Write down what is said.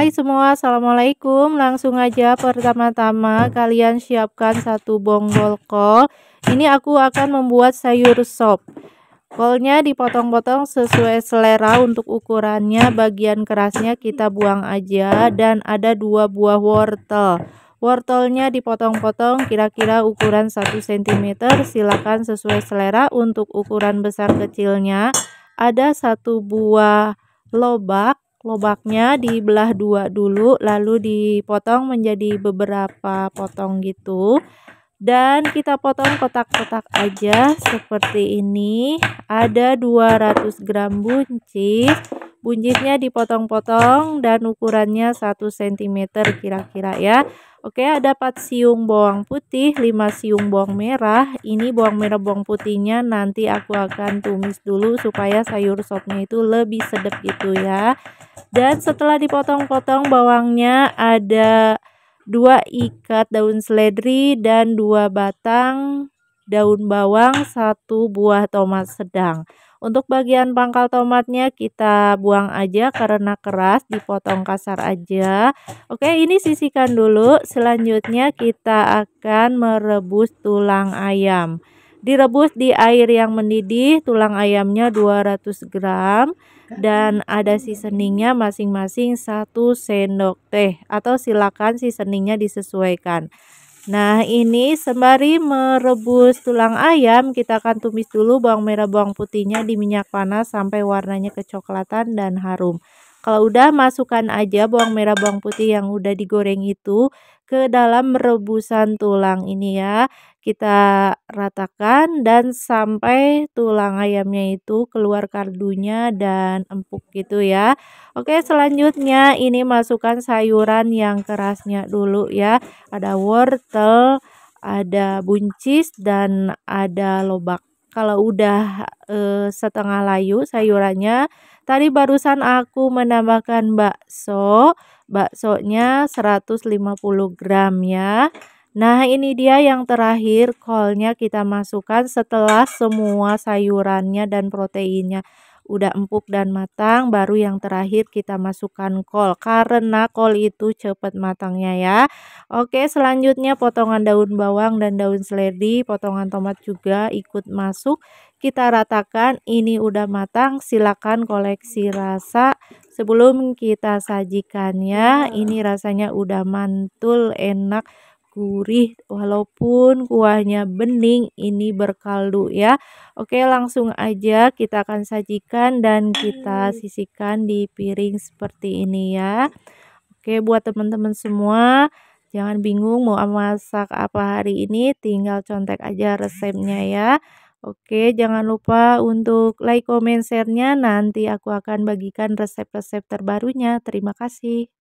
Hai semua, Assalamualaikum Langsung aja pertama-tama kalian siapkan satu bonggol kol Ini aku akan membuat sayur sop Kolnya dipotong-potong sesuai selera untuk ukurannya Bagian kerasnya kita buang aja Dan ada dua buah wortel Wortelnya dipotong-potong kira-kira ukuran 1 cm Silakan sesuai selera untuk ukuran besar kecilnya Ada satu buah lobak lobaknya dibelah dua dulu lalu dipotong menjadi beberapa potong gitu dan kita potong kotak-kotak aja seperti ini ada 200 gram buncis Buncitnya dipotong-potong dan ukurannya 1 cm kira-kira ya. Oke, ada 4 siung bawang putih, 5 siung bawang merah. Ini bawang merah bawang putihnya nanti aku akan tumis dulu supaya sayur sopnya itu lebih sedap gitu ya. Dan setelah dipotong-potong bawangnya ada dua ikat daun seledri dan dua batang daun bawang, satu buah tomat sedang. Untuk bagian pangkal tomatnya kita buang aja karena keras, dipotong kasar aja. Oke, ini sisihkan dulu. Selanjutnya kita akan merebus tulang ayam. Direbus di air yang mendidih, tulang ayamnya 200 gram dan ada seasoningnya masing-masing satu sendok teh atau silakan seasoningnya disesuaikan. Nah ini sembari merebus tulang ayam kita akan tumis dulu bawang merah bawang putihnya di minyak panas sampai warnanya kecoklatan dan harum. Kalau udah masukkan aja bawang merah bawang putih yang udah digoreng itu ke dalam rebusan tulang ini ya kita ratakan dan sampai tulang ayamnya itu keluar kardunya dan empuk gitu ya. Oke, selanjutnya ini masukkan sayuran yang kerasnya dulu ya. Ada wortel, ada buncis dan ada lobak. Kalau udah eh, setengah layu sayurannya, tadi barusan aku menambahkan bakso. Baksonya 150 gram ya. Nah ini dia yang terakhir kolnya kita masukkan setelah semua sayurannya dan proteinnya udah empuk dan matang baru yang terakhir kita masukkan kol karena kol itu cepat matangnya ya oke selanjutnya potongan daun bawang dan daun seledri potongan tomat juga ikut masuk kita ratakan ini udah matang silakan koleksi rasa sebelum kita sajikannya ini rasanya udah mantul enak gurih walaupun kuahnya bening ini berkaldu ya. Oke langsung aja kita akan sajikan dan kita sisihkan di piring seperti ini ya. Oke buat teman-teman semua jangan bingung mau masak apa hari ini tinggal contek aja resepnya ya. Oke, jangan lupa untuk like, comment, share-nya. Nanti aku akan bagikan resep-resep terbarunya. Terima kasih.